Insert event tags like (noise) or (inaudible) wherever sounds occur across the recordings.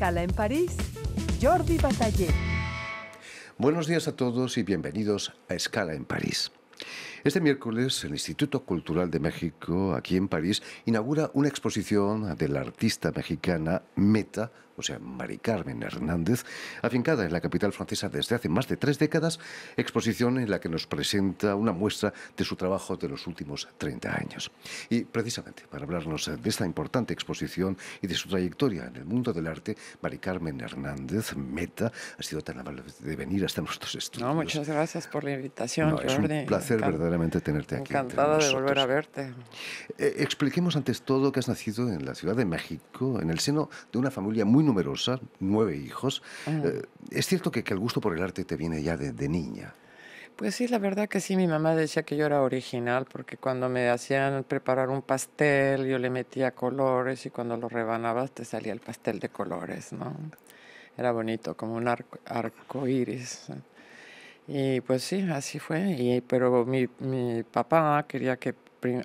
escala en París, Jordi Batallé. Buenos días a todos y bienvenidos a Escala en París. Este miércoles el Instituto Cultural de México, aquí en París, inaugura una exposición de la artista mexicana Meta o sea, Mari Carmen Hernández, afincada en la capital francesa desde hace más de tres décadas, exposición en la que nos presenta una muestra de su trabajo de los últimos 30 años. Y precisamente para hablarnos de esta importante exposición y de su trayectoria en el mundo del arte, Mari Carmen Hernández, Meta, ha sido tan amable de venir hasta nuestros estudios. No, muchas gracias por la invitación, no, Es un placer verdaderamente tenerte aquí. Encantada de volver a verte. Eh, expliquemos antes todo que has nacido en la Ciudad de México, en el seno de una familia muy numerosa, nueve hijos. Ah. Eh, ¿Es cierto que, el gusto por el arte te viene ya de, niña? Pues sí, la verdad que sí, mi mamá decía que yo era original porque cuando me hacían preparar un pastel yo le metía colores y cuando lo rebanabas te salía el pastel de colores, ¿no? Era bonito, como un arco, arco iris. Y pues sí, así fue. Y, pero mi, mi papá quería que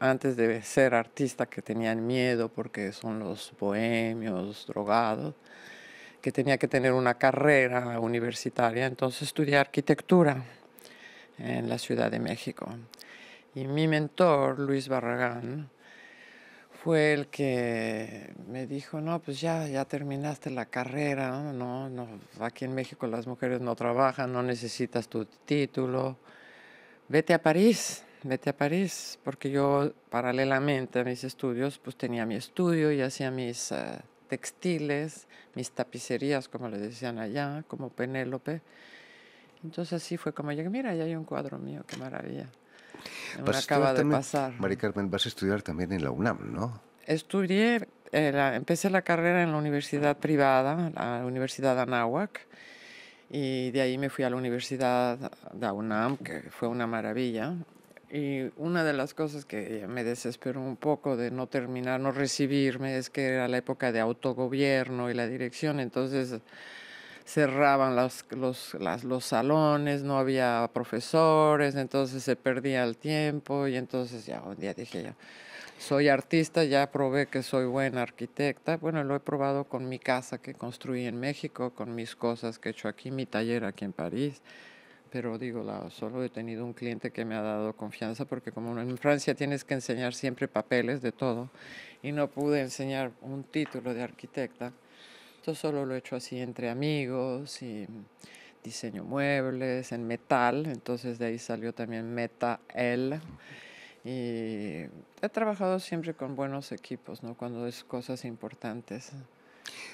antes de ser artista que tenían miedo porque son los bohemios, drogados, que tenía que tener una carrera universitaria, entonces estudié arquitectura en la Ciudad de México. Y mi mentor, Luis Barragán, fue el que me dijo, no, pues ya, ya terminaste la carrera, ¿no? no, aquí en México las mujeres no trabajan, no necesitas tu título, vete a París, vete a París, porque yo paralelamente a mis estudios, pues tenía mi estudio y hacía mis ah, textiles, mis tapicerías, como le decían allá, como Penélope. Entonces así fue como llegué, mira, ya hay un cuadro mío, qué maravilla. Vas acaba de pasar. Mari Carmen, vas a estudiar también en la UNAM, ¿no? Estudié, eh, empecé la carrera en la universidad privada, la Universidad Anáhuac, y de ahí me fui a la Universidad de UNAM, que fue una maravilla. Y una de las cosas que me desesperó un poco de no terminar, no recibirme, es que era la época de autogobierno y la dirección, entonces cerraban los, los salones, no había profesores, entonces se perdía el tiempo y entonces ya un día dije ya, soy artista, ya probé que soy buena arquitecta. Bueno, lo he probado con mi casa que construí en México, con mis cosas que he hecho aquí, mi taller aquí en París. Pero digo, solo he tenido un cliente que me ha dado confianza porque como en Francia tienes que enseñar siempre papeles de todo y no pude enseñar un título de arquitecta solo lo he hecho así entre amigos y diseño muebles, en metal, entonces de ahí salió también Meta L. Y he trabajado siempre con buenos equipos, ¿no? Cuando es cosas importantes.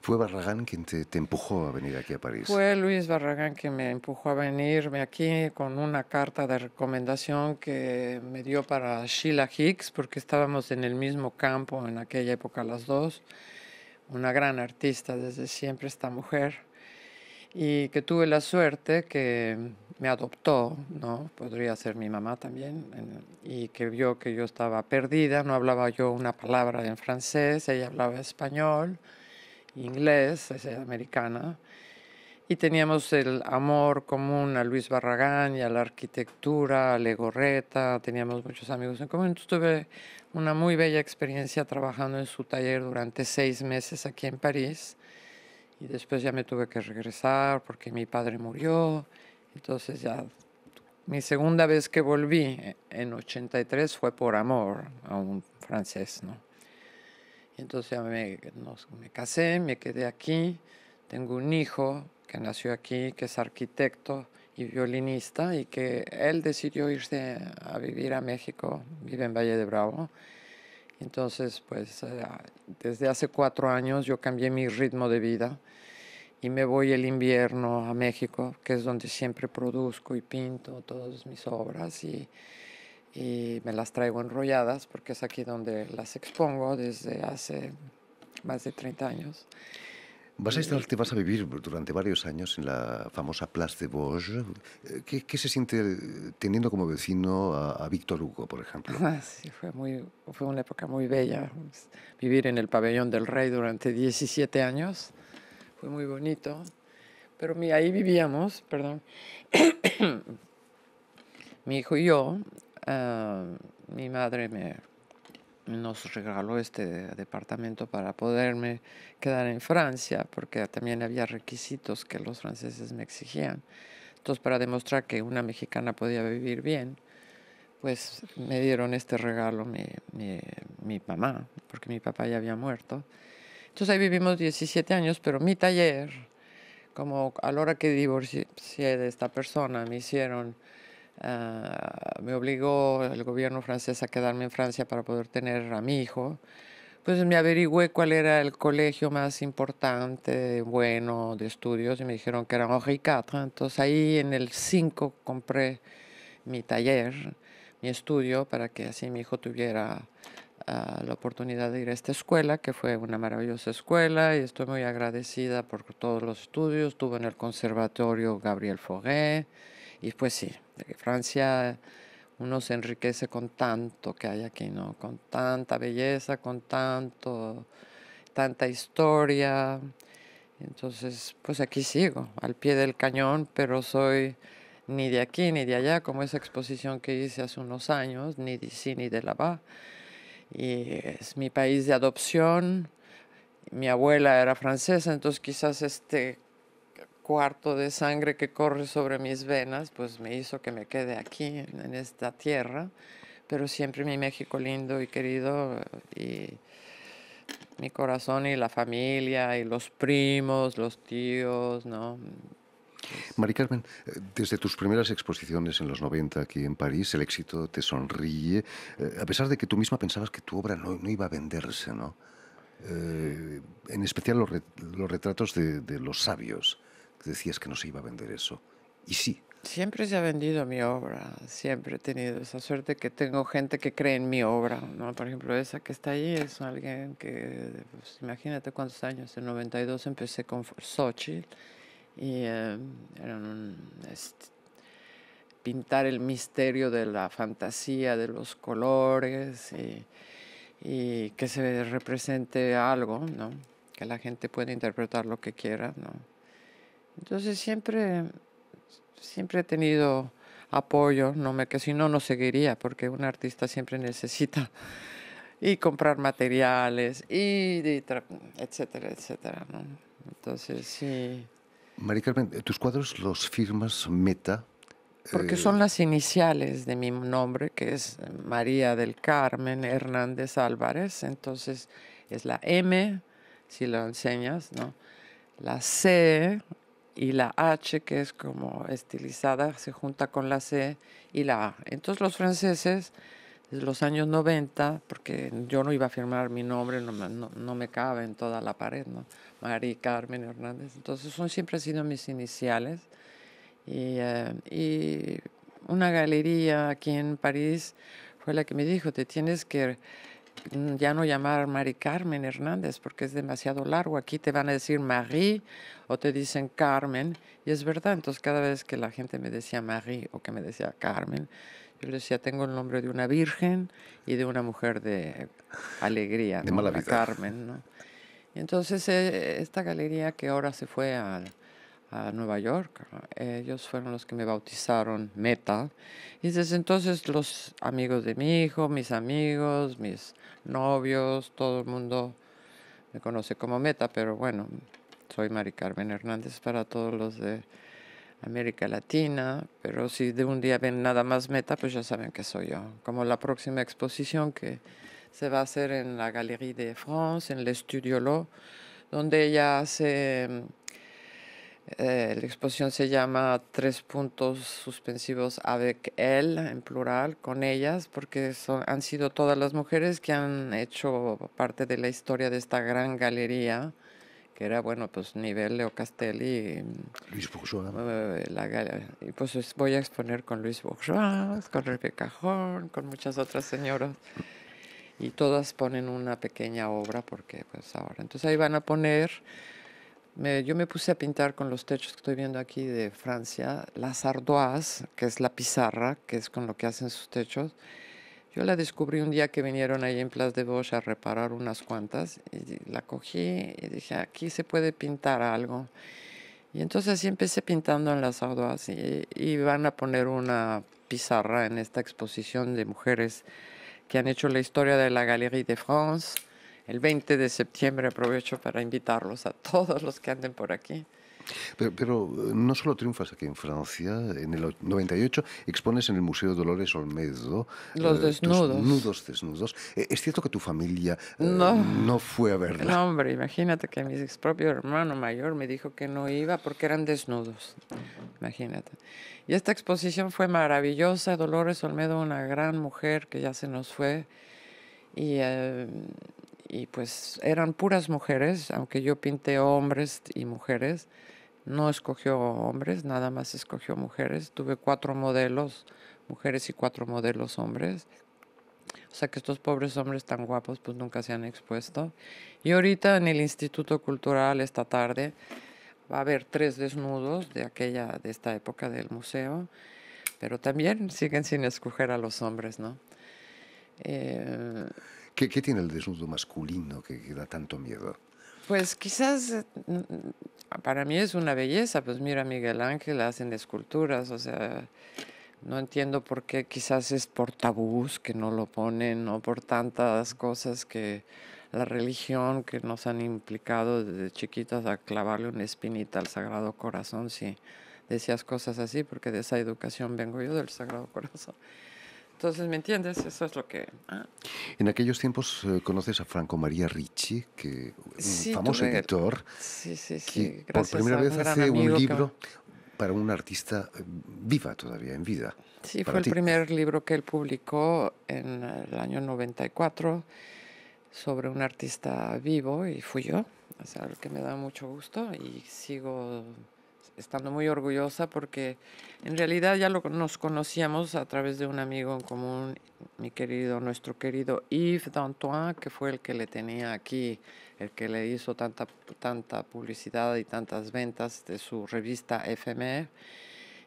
¿Fue Barragán quien te, te, empujó a venir aquí a París? Fue Luis Barragán quien me empujó a venirme aquí con una carta de recomendación que me dio para Sheila Hicks, porque estábamos en el mismo campo en aquella época las dos una gran artista desde siempre, esta mujer, y que tuve la suerte que me adoptó, ¿no? Podría ser mi mamá también, y que vio que yo estaba perdida, no hablaba yo una palabra en francés, ella hablaba español, inglés, es americana, y teníamos el amor común a Luis Barragán y a la arquitectura, a Legorreta, teníamos muchos amigos en común. Entonces tuve una muy bella experiencia trabajando en su taller durante seis meses aquí en París y después ya me tuve que regresar porque mi padre murió. Entonces ya mi segunda vez que volví eh, en 83 fue por amor a un francés, ¿no? Entonces ya me, me casé, me quedé aquí, tengo un hijo, que nació aquí, que es arquitecto y violinista y que él decidió irse a vivir a México, vive en Valle de Bravo. Entonces, pues eh, desde hace cuatro años yo cambié mi ritmo de vida y me voy el invierno a México, que es donde siempre produzco y pinto todas mis obras y, me las traigo enrolladas porque es aquí donde las expongo desde hace más de 30 años. Vas a estar, te vas a vivir durante varios años en la famosa Place de Vosges. Eh, ¿Qué, se siente teniendo como vecino a, Víctor Hugo, por ejemplo? (laughs) Ah, sí, fue, muy, fue una época muy bella. Vivir en el pabellón del rey durante 17 años fue muy bonito. Pero ahí vivíamos, perdón, (coughs) mi hijo y yo. Ah, mi madre me nos regaló este departamento para poderme quedar en Francia, porque también había requisitos que los franceses me exigían. Entonces, para demostrar que una mexicana podía vivir bien, pues me dieron este regalo mi, mamá, porque mi papá ya había muerto. Entonces ahí vivimos 17 años, pero mi taller, como a la hora que divorcié de esta persona, me hicieron Ah, me obligó el gobierno francés a quedarme en Francia para poder tener a mi hijo. Pues me averigüé cuál era el colegio más importante, bueno, de estudios, y me dijeron que era Henri IV. Entonces ahí en el 5 compré mi taller, mi estudio, para que así mi hijo tuviera ah, la oportunidad de ir a esta escuela, que fue una maravillosa escuela, y estoy muy agradecida por todos los estudios. Estuve en el Conservatorio Gabriel Fauré, y pues sí, Francia uno se enriquece con tanto que hay aquí, ¿no? Con tanta belleza, con tanto, tanta historia. Entonces, pues aquí sigo, al pie del cañón, pero soy ni de aquí ni de allá, como esa exposición que hice hace unos años, ni de sí ni de la va. Y es mi país de adopción. Mi abuela era francesa, entonces quizás este cuarto de sangre que corre sobre mis venas, pues me hizo que me quede aquí, en esta tierra, pero siempre mi México lindo y querido y mi corazón y la familia y los primos, los tíos, ¿no? Pues Mari Carmen, eh, desde tus primeras exposiciones en los 90 aquí en París, el éxito te sonríe, eh, a pesar de que tú misma pensabas que tu obra no, iba a venderse, ¿no? Eh, en especial los, retratos de, de, los sabios decías que no se iba a vender eso. Y sí. Siempre se ha vendido mi obra, siempre he tenido esa suerte que tengo gente que cree en mi obra, ¿no? Por ejemplo, esa que está ahí es alguien que, pues, imagínate cuántos años, en 92 empecé con Sochi y em, este, pintar el misterio de la fantasía, de los colores y, y que se represente algo, ¿no? Que la gente pueda interpretar lo que quiera, ¿no? Entonces siempre, siempre he tenido apoyo, no me, que si no, no seguiría, porque un artista siempre necesita (laughs) y comprar materiales, etcétera, etcétera. Entonces, sí. María Carmen, ¿tus cuadros los firmas Meta? Porque eh, son las iniciales de mi nombre, que es María del Carmen Hernández Álvarez. Entonces es la M, si lo enseñas, ¿no? La C, y la H, que es como estilizada, se junta con la C y la A. Entonces los franceses, desde los años 90, porque yo no iba a firmar mi nombre, no, no, me cabe en toda la pared, ¿no? Mari Carmen Hernández. Entonces son siempre han sido mis iniciales. Y, eh, y una galería aquí en París fue la que me dijo, te tienes que Mm, ya no llamar Mari Carmen Hernández porque es demasiado largo. Aquí te van a decir Mari o te dicen Carmen. Y es verdad, entonces cada vez que la gente me decía Mari o que me decía Carmen, yo le decía, tengo el nombre de una virgen y de una mujer de alegría, de Carmen. entonces eh, esta galería que ahora se fue a a Nueva York. Ellos fueron los que me bautizaron Meta. Y desde entonces los amigos de mi hijo, mis amigos, mis novios, todo el mundo me conoce como Meta, pero bueno, soy Mari Carmen Hernández para todos los de América Latina, pero si de un día ven nada más Meta, pues ya saben que soy yo. Como la próxima exposición que se va a hacer en la Galerie de France, en el Studio Lo, donde ella hace eh, la exposición se llama Tres puntos suspensivos avec él en plural, con ellas, porque han sido todas las mujeres que han hecho parte de la historia de esta gran galería, que era, bueno, pues nivel Leo Castelli. Luis Bourgeois. Eh, la, y pues voy a exponer con Luis Bourgeois, con Rebeca Horn, con muchas otras señoras y todas ponen una pequeña obra porque pues ahora entonces ahí van a poner yo me puse a pintar con los techos que estoy viendo aquí de Francia, las ardoises, que es la pizarra, que es con lo que hacen sus techos. Yo la descubrí un día que vinieron ahí en Place de Bosch a reparar unas cuantas y la cogí y dije, aquí se puede pintar algo. Y entonces así empecé pintando en las ardoas y, y van a poner una pizarra en esta exposición de mujeres que han hecho la historia de la Galerie de France el 20 de septiembre aprovecho para invitarlos a todos los que anden por aquí. Pero, eh, no solo triunfas aquí en Francia, en el 98 expones en el Museo Dolores Olmedo. Los eh, desnudos. nudos desnudos. Eh, ¿Es cierto que tu familia no, fue a verla? No, hombre, imagínate que mi propio hermano mayor me dijo que no iba porque eran desnudos. Imagínate. Y esta exposición fue maravillosa. Dolores Olmedo, una gran mujer que ya se nos fue. Y y pues eran puras mujeres, aunque yo pinté hombres y mujeres, no escogió hombres, nada más escogió mujeres. Tuve cuatro modelos, mujeres y cuatro modelos hombres. O sea que estos pobres hombres tan guapos pues nunca se han expuesto. Y ahorita en el Instituto Cultural esta tarde va a haber tres desnudos de aquella, de esta época del museo, pero también siguen sin escoger a los hombres, ¿no? Eh, ¿Qué, tiene el desnudo masculino que, que da tanto miedo? Pues quizás mm, para mí es una belleza, pues mira Miguel Ángel, hacen esculturas, o sea, no entiendo por qué quizás es por tabús que no lo ponen o por tantas cosas que la religión que nos han implicado desde chiquitas a clavarle una espinita al Sagrado Corazón si decías cosas así, porque de esa educación vengo yo del Sagrado Corazón. Entonces, ¿me entiendes? Eso es lo que... Ah. En aquellos tiempos eh, conoces a Franco María Ricci, que un famoso editor, sí, sí, que por primera vez hace un libro para un artista eh, viva todavía, en vida. Sí, fue el primer libro que él publicó en el año 94 sobre un artista vivo y fui yo, o sea, que me da mucho gusto y sigo estando muy orgullosa porque en realidad ya lo, nos conocíamos a través de un amigo en común, mi querido, nuestro querido Yves D'Antoine, que fue el que le tenía aquí, el que le hizo tanta, tanta publicidad y tantas ventas de su revista FMR.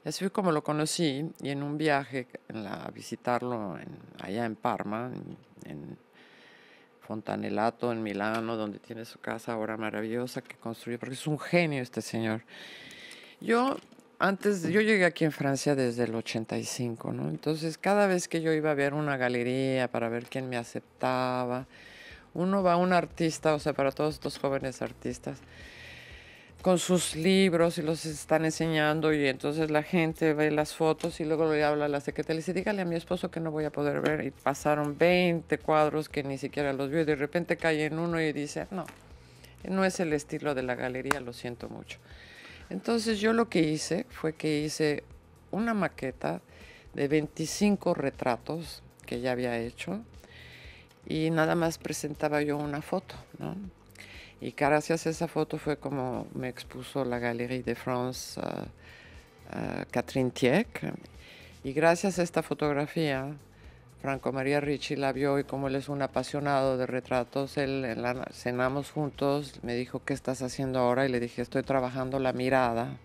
Y así fue como lo conocí y en un viaje a visitarlo allá en Parma, en, en Fontanelato en Milano, donde tiene su casa ahora maravillosa que construyó, porque es un genio este señor. Yo antes, yo llegué aquí en Francia desde el 85, ¿no? Entonces cada vez que yo iba a ver una galería para ver quién me aceptaba, uno va a un artista, o sea, para todos estos jóvenes artistas, con sus libros y los están enseñando y entonces la gente ve las fotos y luego le habla a la secretaria y dice, dígale a mi esposo que no voy a poder ver. Y pasaron 20 cuadros que ni siquiera los vio y de repente cae en uno y dice, no, no es el estilo de la galería, lo siento mucho. Entonces yo lo que hice fue que hice una maqueta de 25 retratos que ya había hecho y nada más presentaba yo una foto, Y gracias a esa foto fue como me expuso la Galerie de France ah, ah, Catherine Tieck. Y gracias a esta fotografía Franco María Ricci la vio y como él es un apasionado de retratos, él, cenamos juntos, me dijo, ¿qué estás haciendo ahora? Y le dije, estoy trabajando la mirada,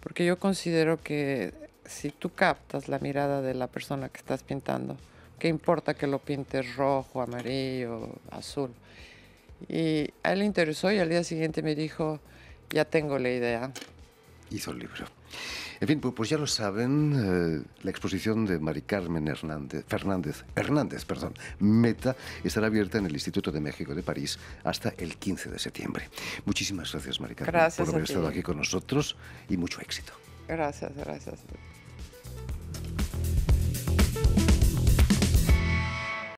porque yo considero que si tú captas la mirada de la persona que estás pintando, ¿qué importa que lo pintes rojo, amarillo, azul? Y a él le interesó y al día siguiente me dijo, ya tengo la idea hizo el libro. En fin, pues ya lo saben, eh, la exposición de Mari Carmen Hernández, Fernández, Hernández, perdón, Meta, estará abierta en el Instituto de México de París hasta el 15 de septiembre. Muchísimas gracias, Mari Carmen, por haber estado aquí con nosotros y mucho éxito. Gracias, gracias.